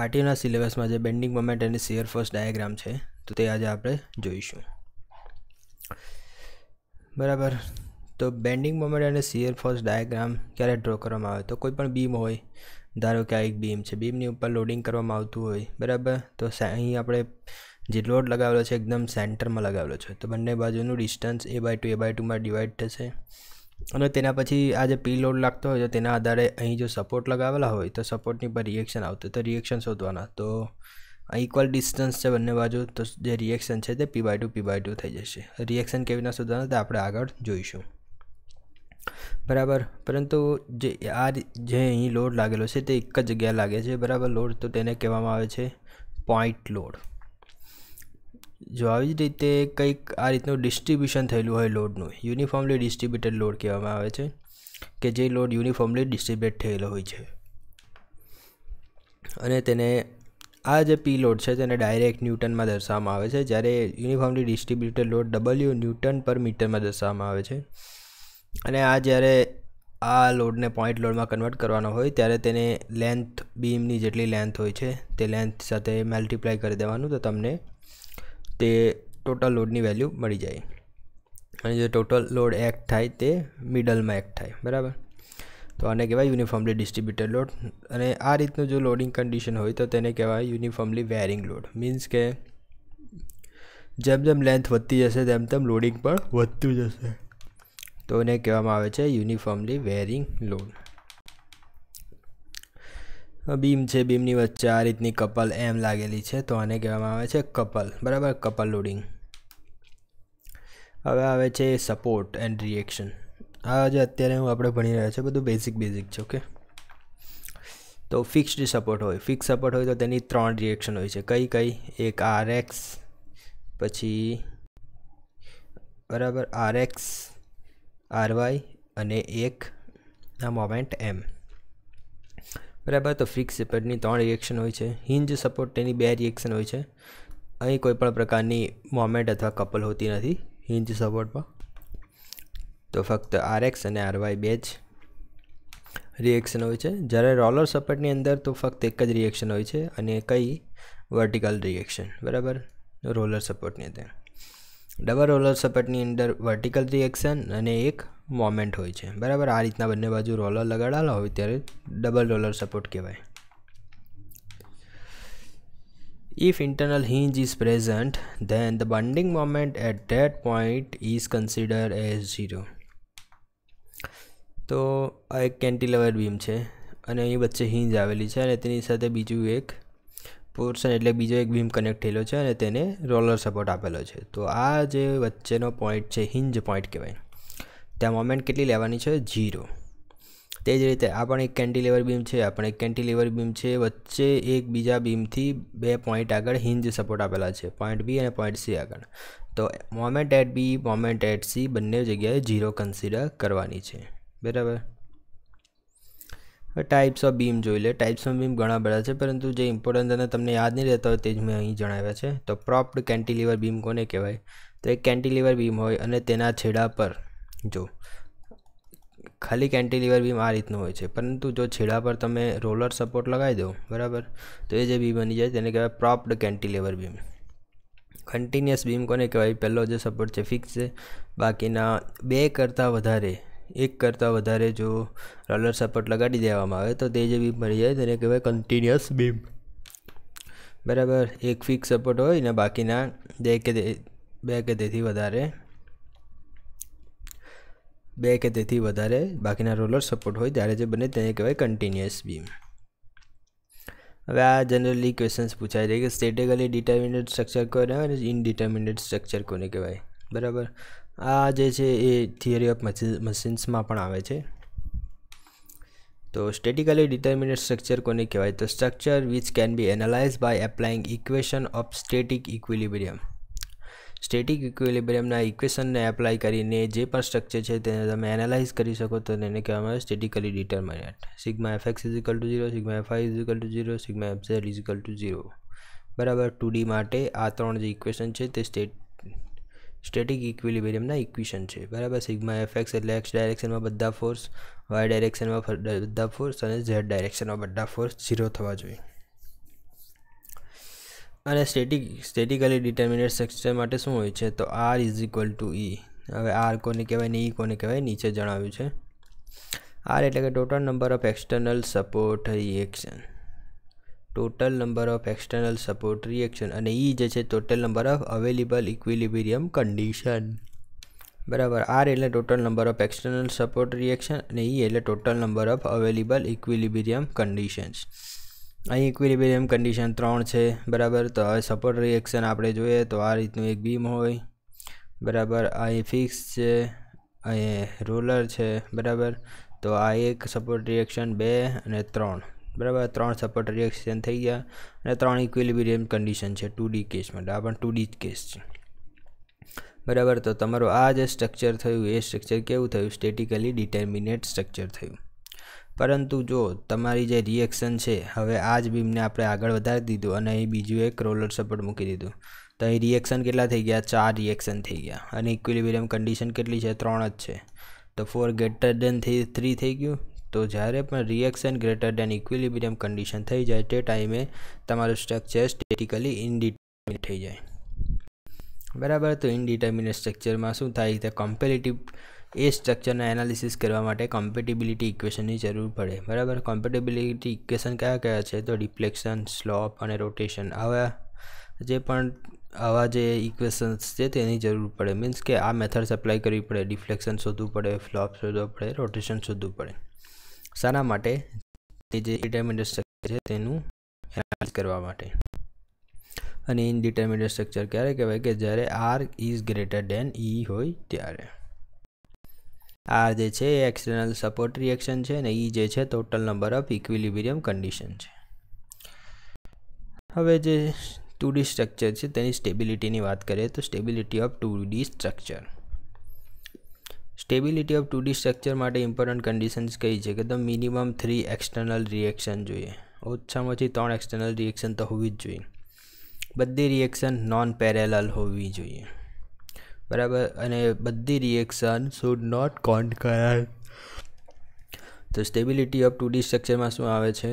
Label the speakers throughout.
Speaker 1: આરટીઓના સિલેબસમાં જે bending moment અને શેર ફર્સ્ટ ડાયાગ્રામ છે તો તે આજે આપણે જોઈશું બરાબર તો બેન્ડિંગ મોમેન્ટ અને શિયર ફોર્સ ડાયાગ્રામ ક્યારે ડ્રો કરવામાં આવે તો કોઈ પણ બીમ હોય ધારો કે આ એક બીમ છે બીમની ઉપર લોડિંગ કરવામાં આવતું હોય બરાબર તો અહીં આપણે જે લોડ લગાવેલો છે એકદમ સેન્ટરમાં લગાવેલો છે તો બંને બાજુનું distance a by two a by ટુમાં ડિવાઈડ થશે અને તેના પછી આ જે પી લોડ લાગતો હોય તો તેના આધારે અહીં જો સપોર્ટ લગાવેલા હોય તો સપોર્ટની પર રિએક્શન આવતું તો રિએક્શન શોધવાના તો આ ઇક્વલ ડિસ્ટન્સ છે બંને બાજુ તો જે રિએક્શન છે તે P by two P by two થઈ જશે રિએક્શન કેવી રીતના શોધવાના તે આપણે આગળ જોઈશું બરાબર પરંતુ જે આ જે અહીં લોડ લાગેલો છે તે એક જ જગ્યાએ લાગે છે બરાબર લોડ તો તેને કહેવામાં આવે છે પોઈન્ટ લોડ જો આવી જ રીતે કંઈક આ રીતનું ડિસ્ટ્રીબ્યુશન થયેલું હોય લોડનું યુનિફોર્મલી ડિસ્ટ્રીબ્યુટેડ લોડ કહેવામાં આવે છે કે જે લોડ યુનિફોર્મલી ડિસ્ટ્રીબ્યુટ થયેલો હોય છે અને તેને આ જે પી લોડ છે તેને ડાયરેક્ટ ન્યૂટનમાં દર્શાવવામાં આવે છે જ્યારે uniformly distributed load W newton per મીટરમાં દર્શાવવામાં આવે છે અને આ જ્યારે આ લોડને પોઈન્ટ લોડમાં કન્વર્ટ કરવાનો હોય ત્યારે તેને લેન્થ બીમની જેટલી લેન્થ હોય છે તે લેન્થ સાથે મલ્ટીપ્લાય કરી દેવાનું તો તમને તે ટોટલ લોડની વેલ્યુ મળી જાય અને જે ટોટલ લોડ એક્ટ થાય તે મિડલમાં એક્ટ થાય બરાબર તો આને કહેવાય યુનિફોર્મલી ડિસ્ટ્રીબ્યુટેડ લોડ અને આ રીતનું જો લોડિંગ કન્ડિશન હોય તો તેને કહેવાય યુનિફોર્મલી વેરિંગ લોડ મીન્સ કે જેમ જેમ લેન્થ વધતી જશે તેમ તેમ લોડિંગ પણ વધતું જશે તો એને કહેવામાં આવે છે યુનિફોર્મલી વેરિંગ લોડ બીમ છે બીમની વચ્ચે આ રીતની કપલ એમ લાગેલી છે તો આને કહેવામાં આવે છે કપલ બરાબર કપલ લોડિંગ હવે આવે છે સપોર્ટ એન્ડ રિએક્શન આ જે અત્યારે હું આપણે ભણી રહ્યા છે બધું બેઝિક બેઝિક છે ઓકે તો ફિક્સ્ડ સપોર્ટ હોય ફિક્સ સપોર્ટ હોય તો તેની ત્રણ રિએક્શન હોય છે કઈ કઈ એક આર એક્સ પછી બરાબર આર એક્સ આર વાય અને એક આ મોમેન્ટ એમ બરાબર તો ફિક્સ પેડની ત્રણ રિએક્શન હોય છે હિંજ સપોર્ટ તેની બે રિએક્શન હોય છે અહીં કોઈપણ પ્રકારની મોમેન્ટ અથવા કપલ હોતી નથી હિંજ સપોર્ટમાં તો ફક્ત આર એક્સ અને આરવાય બે જ રિએક્શન હોય છે જ્યારે રોલર સપોર્ટની અંદર તો ફક્ત એક જ રિએક્શન હોય છે અને કઈ વર્ટિકલ રિએક્શન બરાબર રોલર સપોર્ટની અંદર ડબલ રોલર સપોર્ટની અંદર વર્ટિકલ રિએક્શન અને એક મોમેન્ટ હોય છે બરાબર આ રીતના બંને બાજુ રોલર લગાડાયેલા હોય ત્યારે ડબલ રોલર સપોર્ટ કહેવાય if internal hinge is present then the bending moment at that point is consider as zero તો આ એક કેન્ટિલેવર બીમ છે અને અહીં વચ્ચે હિંજ આવેલી છે અને તેની સાથે બીજું એક પોર્શન એટલે બીજો એક બીમ કનેક્ટ થયેલો છે અને તેને રોલર સપોર્ટ આપેલો છે તો આ જે વચ્ચેનો પોઈન્ટ છે હિંજ પોઈન્ટ કહેવાય ત્યાં મોમેન્ટ કેટલી લેવાની છે જીરો તે જ રીતે આ પણ એક કેન્ટીલેવર બીમ છે આપણે પણ એક કેન્ટિલેવર બીમ છે વચ્ચે એક બીજા બીમથી બે પોઈન્ટ આગળ હિન્જ સપોર્ટ આપેલા છે પોઈન્ટ બી અને પોઈન્ટ સી આગળ તો moment at B moment at C બંને જગ્યાએ ઝીરો કન્સિડર કરવાની છે બરાબર ટાઈપ્સ ઓફ બીમ જોઈ લે ટાઈપ્સ ઓફ બીમ ઘણા બધા છે પરંતુ જે ઇમ્પોર્ટન્ટ અને તમને યાદ નહીં રહેતા હોય તે જ મેં અહીં જણાવ્યા છે તો પ્રોપ્ડ કેન્ટિલિવર બીમ કોને કહેવાય તો એક કેન્ટિલિવર બીમ હોય અને તેના છેડા પર જો ખાલી કેન્ટિલીવર બીમ આ રીતનું હોય છે પરંતુ જો છેડા પર તમે રોલર સપોર્ટ લગાવી દો બરાબર તો એ જે બીમ બની જાય તેને કહેવાય propped cantilever beam continuous beam કોને કહેવાય પહેલો જે સપોર્ટ છે ફિક્સ છે બાકીના બે કરતાં વધારે એક કરતાં વધારે જો રોલર સપોર્ટ લગાડી દેવામાં આવે તો તે જે બીમ બની જાય તેને કહેવાય કન્ટિન્યુઅસ બીમ બરાબર એક ફિક્સ સપોર્ટ હોય ને બાકીના બે કે બે કે તેથી વધારે બે કે તેથી વધારે બાકીના રોલર સપોર્ટ હોય ત્યારે જે બને તેને કહેવાય કન્ટિન્યુઅસ બીમ હવે આ જનરલી ક્વેશ્ચન્સ પૂછાય છે કે સ્ટેટિકલી ડિટર્મિનેટ સ્ટ્રક્ચર કોને અને ઇનડિટર્મિનેટ સ્ટ્રક્ચર કોને કહેવાય બરાબર આ જે છે એ થિયરી ઓફ મશીન્સમાં પણ આવે છે તો સ્ટેટિકલી ડિટર્મિનેટ સ્ટ્રક્ચર કોને કહેવાય તો structure which can be analyse by applying equation of static equilibrium static ઇક્વિલિબ્રિયમના ઇક્વેશનને એપ્લાય કરીને જે પણ સ્ટ્રક્ચર છે તેને તમે એનાલાઇઝ કરી શકો તો એને કહેવામાં આવે statically determinate sigma F X is equal to zero sigma F I is equal to zero sigma F Z is equal to zero બરાબર ટુ ડી માટે આ ત્રણ જે ઇક્વેશન છે તે સ્ટેટ સ્ટેટિક ઇક્વિલિબ્રિયમના ઇક્વેશન છે બરાબર સિગ્મા એફ એક્સ એટલે એક્સ ડાયરેક્શનમાં બધા ફોર્સ વાય ડાયરેક્શનમાં બધા ફોર્સ અને ઝેડ ડાયરેક્શનમાં બધા ફોર્સ ઝીરો થવા જોઈએ અને સ્ટેટિક સ્ટેટિકલી ડિટર્મિનેટ સ્ટ્રક્ચર માટે શું હોય છે તો R is equal to E હવે આર કોને કહેવાય ને ઈ e કોને કહેવાય નીચે જણાવ્યું છે આર એટલે કે total number of external support reaction total number of external support reaction અને ઈ e જે છે total number of available equilibrium condition બરાબર આર એટલે total number of external support reaction અને ઈ e એટલે total number of available equilibrium conditions અહીં equilibrium condition ત્રણ છે બરાબર તો હવે સપોર્ટ રિએક્શન આપણે જોઈએ તો આ રીતનું એક બીમ હોય બરાબર અહીં ફિક્સ છે અહીં રોલર છે બરાબર તો આ એક સપોર્ટ રિએક્શન બે અને ત્રણ બરાબર ત્રણ સપોર્ટ રિએક્શન થઈ ગયા અને ત્રણ ઇક્વિલિબ્રિયમ કન્ડિશન છે ટુ ડી કેસ માટે આ પણ ટુ ડી કેસ છે બરાબર તો તમારું આ જે સ્ટ્રક્ચર થયું એ સ્ટ્રક્ચર કેવું થયું સ્ટેટિકલી ડિટર્મિનેટ સ્ટ્રક્ચર થયું પરંતુ જો તમારી જે રિએક્શન છે હવે આ જ બીમને આપણે આગળ વધારી દીધું અને અહીં બીજું એક રોલર સપોર્ટ મૂકી દીધું તો અહીં રિએક્શન કેટલા થઈ ગયા ચાર રિએક્શન થઈ ગયા અને ઇક્વિલિબ્રિયમ કન્ડિશન કેટલી છે ત્રણ જ છે તો ફોર ગ્રેટર દેન થઈ થ્રી થઈ ગયું તો જ્યારે પણ reaction greater than equilibrium condition થઈ જાય તે ટાઈમે તમારું સ્ટ્રક્ચર સ્ટેટિકલી ઇનડિટર્મિનેટ થઈ જાય બરાબર તો ઇનડિટર્મિનેટ સ્ટ્રક્ચરમાં શું થાય તે કોમ્પેરેટિવ એ સ્ટ્રક્ચરના એનાલિસિસ કરવા માટે કોમ્પેટિબિલિટી ઇક્વેશનની જરૂર પડે બરાબર કોમ્પેટેબિલિટી ઇક્વેશન કયા કયા છે તો ડિફ્લેક્શન સ્લોપ અને રોટેશન આવા જે પણ આવા જે ઇક્વેશન્સ છે તેની જરૂર પડે મીન્સ કે આ મેથડ્સ એપ્લાય કરવી પડે ડિફ્લેક્શન શોધવું પડે ફ્લોપ શોધવું પડે રોટેશન શોધવું પડે શાના માટે જે ડિટર્મિનેટ સ્ટ્રક્ચર છે તેનું એનાલિસ કરવા માટે અને ઇનડિટર્મિનેટ સ્ટ્રક્ચર ક્યારે કહેવાય કે જ્યારે R is greater than E હોય ત્યારે આ જે છે એ એક્સટર્નલ સપોર્ટ રિએક્શન છે ને એ જે છે total number of equilibrium condition છે હવે જે ટુ ડી સ્ટ્રક્ચર છે તેની સ્ટેબિલિટીની વાત કરીએ તો stability of two D structure stability of two D structure માટે ઇમ્પોર્ટન્ટ કન્ડિશન્સ કઈ છે કે તો મિનિમમ થ્રી એક્સટર્નલ રિએક્શન જોઈએ ઓછામાં ઓછી ત્રણ એક્સટર્નલ રિએક્શન તો હોવી જ જોઈએ બધી રિએક્શન નોન પેરેલલ હોવી જોઈએ બરાબર અને બધી રિએક્શન શુડ નોટ કોન્ટ કરાય તો સ્ટેબિલિટી ઓફ ટુ ડી સ્ટ્રક્ચરમાં શું આવે છે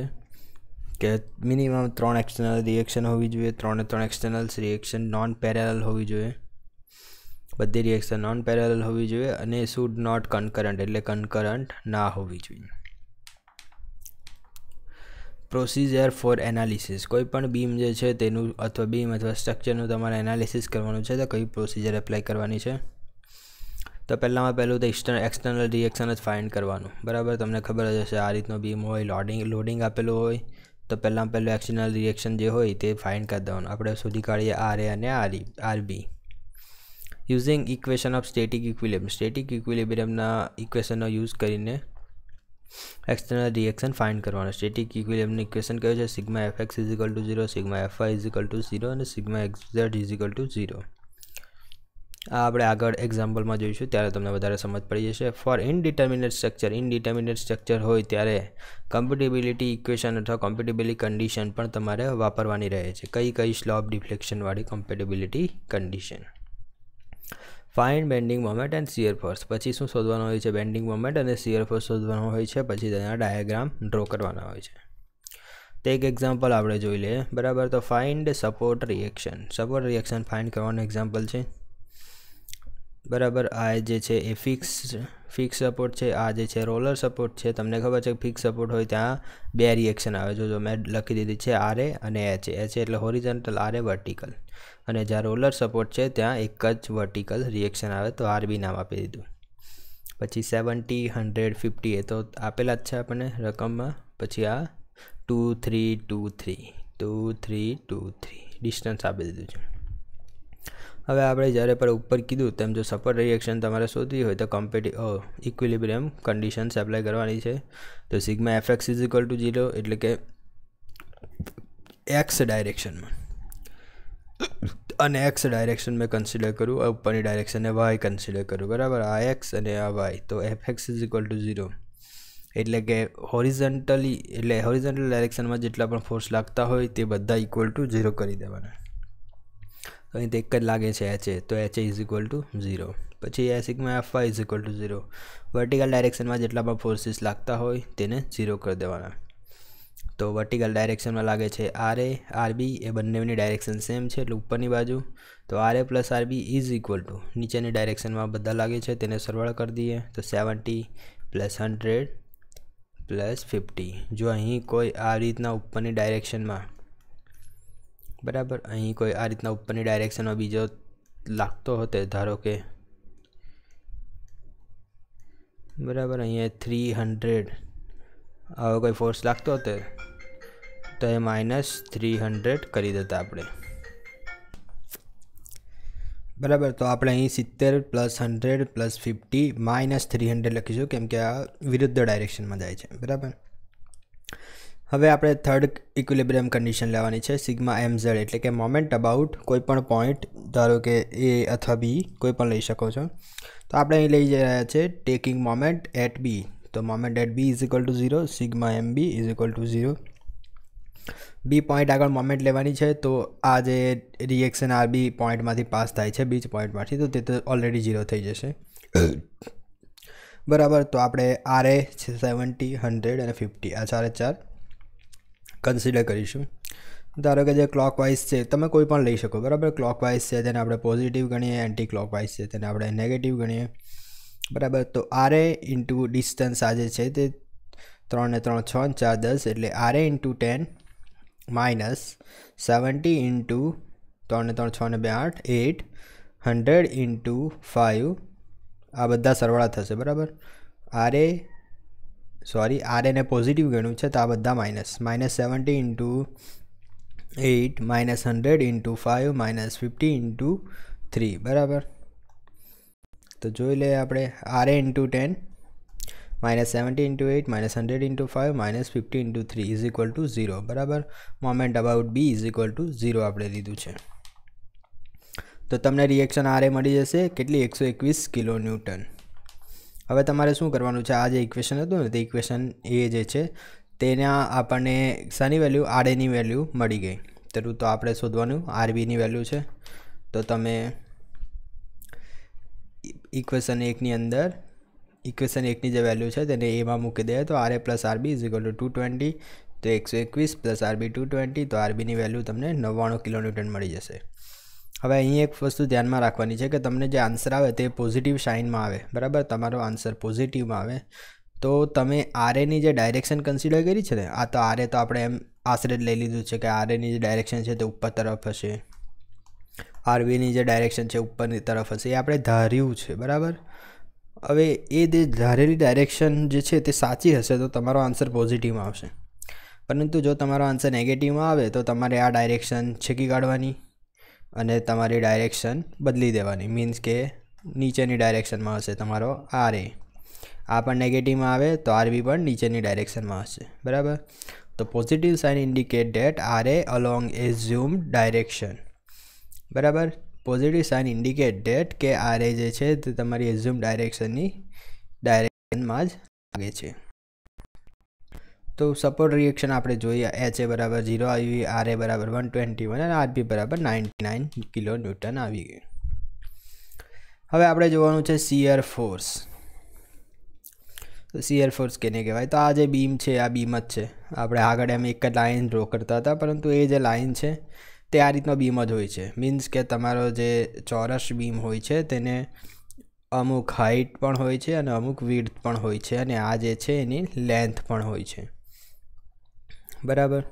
Speaker 1: કે મિનિમમ ત્રણ એક્સટર્નલ રિએક્શન હોવી જોઈએ ત્રણે ત્રણ એક્સટર્નલ્સ રિએક્શન નોન પેરેલલ હોવી જોઈએ બધી રિએક્શન નોન પેરેલલ હોવી જોઈએ અને શુડ નોટ કનકરન્ટ એટલે કનકરન્ટ ના હોવી જોઈએ પ્રોસીજર ફોર એનાલિસિસ કોઈ પણ બીમ જે છે તેનું અથવા બીમ અથવા સ્ટ્રક્ચરનું તમારે એનાલિસિસ કરવાનું છે તો કઈ પ્રોસીજર એપ્લાય કરવાની છે તો પહેલાંમાં પહેલું તો એક્સટર્નલ એક્સટર્નલ રિએક્શન જ ફાઇન્ડ કરવાનું બરાબર તમને ખબર જ હશે આ રીતનો બીમ હોય લોડિંગ લોડિંગ આપેલું હોય તો પહેલાં પહેલું એક્સટર્નલ રિએક્શન જે હોય તે ફાઇન્ડ કરી દેવાનું આપણે શોધી કાઢીએ આર એ અને R RB using equation of static equilibrium static ઇક્વિલિબ્રિયમના ઇક્વેશનનો યુઝ કરીને એક્સટર્નલ રિએક્શન ફાઇન્ડ કરવાનું સ્ટેટિક ઇક્વિલિબ્રિયમ ઇક્વેશન કયો છે sigma F X is equal to zero sigma F Y is equal to zero અને sigma X Z is equal to zero આ આપણે આગળ એક્ઝામ્પલમાં જોઈશું ત્યારે તમને વધારે સમજ પડી જશે for indeterminate structure indeterminate structure હોય ત્યારે કમ્પિટેબિલિટી ઇક્વેશન અથવા કોમ્પિટેબિલિટી કન્ડિશન પણ તમારે વાપરવાની રહે છે કઈ કઈ સ્લોપ ડિફ્લેક્શનવાળી compatibility condition fine bending moment and shear force પછી શું શોધવાનું હોય છે બેન્ડિંગ મોમેન્ટ અને શિયર ફોર્સ શોધવાનો હોય છે પછી તેના ડાયાગ્રામ ડ્રો કરવાના હોય છે તો એક એક્ઝામ્પલ આપણે જોઈ લઈએ બરાબર તો find support reaction support reaction find કરવાનું એક્ઝામ્પલ છે બરાબર આ જે છે એ ફિક્સ ફિક્સ સપોર્ટ છે આ જે છે રોલર સપોર્ટ છે તમને ખબર છે કે ફિક્સ સપોર્ટ હોય ત્યાં બે રિએક્શન આવે જો જો મેં લખી દીધી છે આરે અને એચ એચ એટલે હોરિઝન્ટલ આરે વર્ટિકલ અને જ્યાં રોલર સપોર્ટ છે ત્યાં એક જ વર્ટિકલ રિએક્શન આવે તો આરબી નામ આપી દીધું પછી સેવન્ટી હંડ્રેડ ફિફ્ટી એ તો આપેલા જ છે આપણને રકમમાં પછી આ two three two three two three two three distance આપી દીધું છે હવે આપણે જ્યારે પણ ઉપર કીધું તેમ જો સફર રિએક્શન તમારે શોધવી હોય તો કોમ્પિટિ ઇક્વિલિબ્રિયમ કન્ડિશન્સ એપ્લાય કરવાની છે તો sigma FX is equal to zero એટલે કે એક્સ ડાયરેક્શનમાં અને એક્સ ડાયરેક્શન મેં કન્સિડર કરું આ ઉપરની ડાયરેક્શનને વાય કન્સિડર કરું બરાબર આ એક્સ અને આ વાય તો F X is equal to zero એટલે કે હોરિઝન્ટલી એટલે હોરિઝન્ટલ ડાયરેક્શનમાં જેટલા પણ ફોર્સ લાગતા હોય તે બધા ઇક્વલ ટુ ઝીરો કરી દેવાના કંઈ તો એક જ લાગે છે એચ એ તો H A is equal to zero પછી એ sigma F Y is equal to zero vertical ડાયરેક્શનમાં જેટલા પણ ફોર્સીસ લાગતા હોય તેને ઝીરો કરી દેવાના તો વર્ટિકલ ડાયરેક્શનમાં લાગે છે આર એ આરબી એ બંનેની ડાયરેક્શન સેમ છે એટલે ઉપરની બાજુ તો R A plus RB is equal to નીચેની ડાયરેક્શનમાં બધા લાગે છે તેને સરવાળ કરી દઈએ તો seventy plus hundred plus fifty જો અહીં કોઈ આ રીતના ઉપરની ડાયરેક્શનમાં બરાબર અહીં કોઈ આ રીતના ઉપરની ડાયરેક્શનમાં બીજો લાગતો હતો ધારો કે બરાબર અહીંયા થ્રી હંડ્રેડ આવો કોઈ ફોર્સ લાગતો હતો તો એ માઇનસ થ્રી હંડ્રેડ કરી દેતા આપણે બરાબર તો આપણે અહીં સિત્તેર plus hundred plus fifty minus three hundred લખીશું કેમ કે આ વિરુદ્ધ ડાયરેક્શનમાં જાય છે બરાબર હવે આપણે થર્ડ ઇક્વિલિબ્રિયમ કન્ડિશન લેવાની છે સિગ્મા એમ ઝેડ એટલે કે મોમેન્ટ અબાઉટ કોઈ પણ પોઈન્ટ ધારો કે એ અથવા બી કોઈ પણ લઈ શકો છો તો આપણે અહીં લઈ જઈ રહ્યા છે ટેકિંગ મોમેન્ટ એટ બી તો moment at B is equal to zero sigma M B is equal to zero B point આગળ મોમેન્ટ લેવાની છે તો આ જે રિએક્શન આર બી પોઈન્ટમાંથી પાસ થાય છે બીજ પોઈન્ટમાંથી તો તે તો ઓલરેડી ઝીરો થઈ જશે બરાબર તો આપણે આર એ સેવન્ટી હંડ્રેડ અને ફિફ્ટી આ ચારે ચાર કન્સિડર કરીશું ધારો કે જે ક્લોકવાઇઝ છે તમે કોઈ પણ લઈ શકો બરાબર ક્લોકવાઇઝ છે તેને આપણે પોઝિટિવ ગણીએ એન્ટી ક્લોકવાઇઝ છે તેને આપણે નેગેટિવ ગણીએ બરાબર તો આરે ઇન્ટુ ડિસ્ટન્સ આજે છે તે ત્રણ ને ત્રણ છ ચાર દસ એટલે RA into ten minus seventy into ત્રણ ને ત્રણ છ ને બે આઠ એટ હંડ્રેડ ઇન્ટુ ફાઇવ આ બધા સરવાળા થશે બરાબર આરે સોરી આરએનએ પોઝિટિવ ગણ્યું છે તો આ બધા minus minus seventy into eight minus hundred into five minus fifty into three બરાબર તો જોઈ લઈએ આપણે RA into ten minus seventy into eight minus hundred into five minus fifty into three is equal to zero બરાબર moment about B is equal to zero આપણે લીધું છે તો તમને રિએક્શન આરએ મળી જશે કેટલી એકસો એકવીસ કિલો ન્યૂટન હવે તમારે શું કરવાનું છે આ જે ઇક્વેશન હતું ને તે ઇક્વેશન એ જે છે તેના આપણને શાની વેલ્યુ આરએની વેલ્યુ મળી ગઈ તેનું તો આપણે શોધવાનું આરબીની વેલ્યુ છે તો તમે ઇક્વેશન એકની અંદર ઇક્વેશન એકની જે વેલ્યુ છે તેને એમાં મૂકી દે તો RA plus RB is equal to two twenty તો એકસો એકવીસ પ્લસ આરબી ટુ ટ્વેન્ટી તો આરબીની વેલ્યુ તમને નવ્વાણું કિલોન્યુટન મળી જશે હવે અહીં એક વસ્તુ ધ્યાનમાં રાખવાની છે કે તમને જે આન્સર આવે તે પોઝિટિવ સાઇનમાં આવે બરાબર તમારો આન્સર પોઝિટિવમાં આવે તો તમે આરએની જે ડાયરેક્શન કન્સિડર કરી છે ને આ તો આરએ તો આપણે એમ આશરે જ લઈ લીધું છે કે આરએની જે ડાયરેક્શન છે તે ઉપર તરફ હશે આરવીની જે ડાયરેક્શન છે ઉપરની તરફ હશે એ આપણે ધાર્યું છે બરાબર હવે એ જે ધારેલી ડાયરેક્શન જે છે તે સાચી હશે તો તમારો આન્સર પોઝિટિવમાં આવશે પરંતુ જો તમારો આન્સર નેગેટિવમાં આવે તો તમારે આ ડાયરેક્શન છેકી કાઢવાની અને તમારી ડાયરેક્શન બદલી દેવાની મીન્સ કે નીચેની ડાયરેક્શનમાં હશે તમારો આર એ આ પણ નેગેટિવમાં આવે તો આર બી પણ નીચેની ડાયરેક્શનમાં હશે બરાબર તો positive sign indicate that R A along assume direction બરાબર પોઝિટિવ સાઇન ઇન્ડિકેટ ડેટ કે આર એ જે છે તે તમારી એઝ્યુમ ડાયરેક્શનની ડાયરેક્શનમાં જ લાગે છે તો સપોર્ટ રિએક્શન આપણે જોઈએ એચ એ બરાબર ઝીરો આવી આર એ બરાબર વન ટ્વેન્ટી વન અને આર બી બરાબર નાઇન્ટી નાઇન કિલો ન્યૂટન આવી ગયું હવે આપણે જોવાનું છે સીયર ફોર્સ સીયર ફોર્સ કેને કહેવાય તો આ જે બીમ છે આ બીમ જ છે આપણે આગળ એમ એક જ લાઇન ડ્રો કરતા હતા પરંતુ એ જે લાઇન છે તે આ રીતનો બીમ જ હોય છે મીન્સ કે તમારો જે ચોરસ બીમ હોય છે તેને અમુક હાઇટ પણ હોય છે અને અમુક વિડથ પણ હોય છે અને આ જે છે એની લેન્થ પણ હોય છે બરાબર